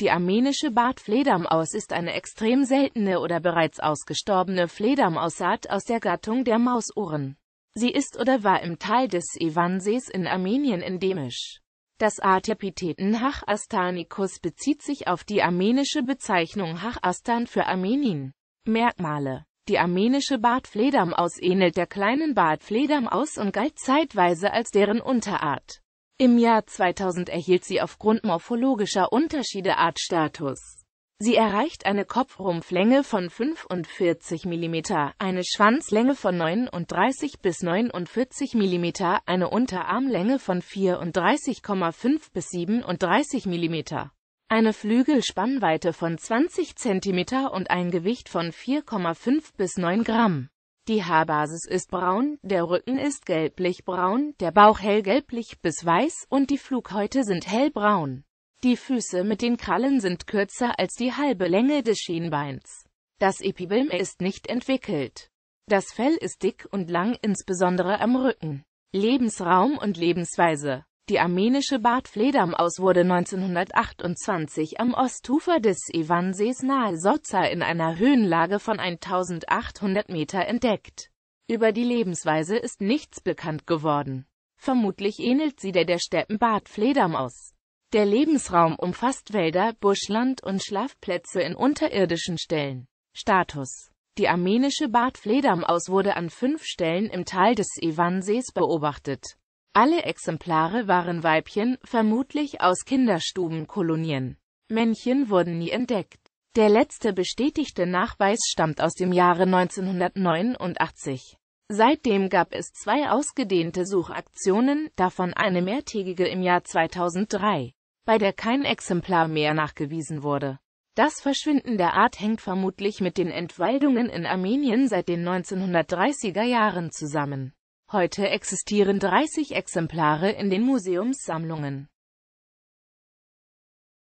Die armenische Bartfledermaus ist eine extrem seltene oder bereits ausgestorbene Fledermausart aus der Gattung der Mausohren. Sie ist oder war im Tal des Iwansees in Armenien endemisch. Das Artepitheten Hach astanicus bezieht sich auf die armenische Bezeichnung Hach astan für Armenien. Merkmale Die armenische Bartfledermaus ähnelt der kleinen Bartfledermaus und galt zeitweise als deren Unterart. Im Jahr 2000 erhielt sie aufgrund morphologischer Unterschiede Artstatus. Sie erreicht eine Kopfrumpflänge von 45 mm, eine Schwanzlänge von 39 bis 49 mm, eine Unterarmlänge von 34,5 bis 37 mm, eine Flügelspannweite von 20 cm und ein Gewicht von 4,5 bis 9 Gramm. Die Haarbasis ist braun, der Rücken ist gelblich-braun, der Bauch hell gelblich bis weiß und die Flughäute sind hellbraun. Die Füße mit den Krallen sind kürzer als die halbe Länge des Schienbeins. Das Epibilm ist nicht entwickelt. Das Fell ist dick und lang, insbesondere am Rücken. Lebensraum und Lebensweise die armenische Bad Fledam wurde 1928 am Ostufer des Iwansees nahe Sozza in einer Höhenlage von 1800 Meter entdeckt. Über die Lebensweise ist nichts bekannt geworden. Vermutlich ähnelt sie der der Steppenbad Fledermaus. Der Lebensraum umfasst Wälder, Buschland und Schlafplätze in unterirdischen Stellen. Status Die armenische Bartfledermaus wurde an fünf Stellen im Tal des Iwansees beobachtet. Alle Exemplare waren Weibchen, vermutlich aus Kinderstubenkolonien. Männchen wurden nie entdeckt. Der letzte bestätigte Nachweis stammt aus dem Jahre 1989. Seitdem gab es zwei ausgedehnte Suchaktionen, davon eine mehrtägige im Jahr 2003, bei der kein Exemplar mehr nachgewiesen wurde. Das Verschwinden der Art hängt vermutlich mit den Entwaldungen in Armenien seit den 1930er Jahren zusammen. Heute existieren 30 Exemplare in den Museumssammlungen.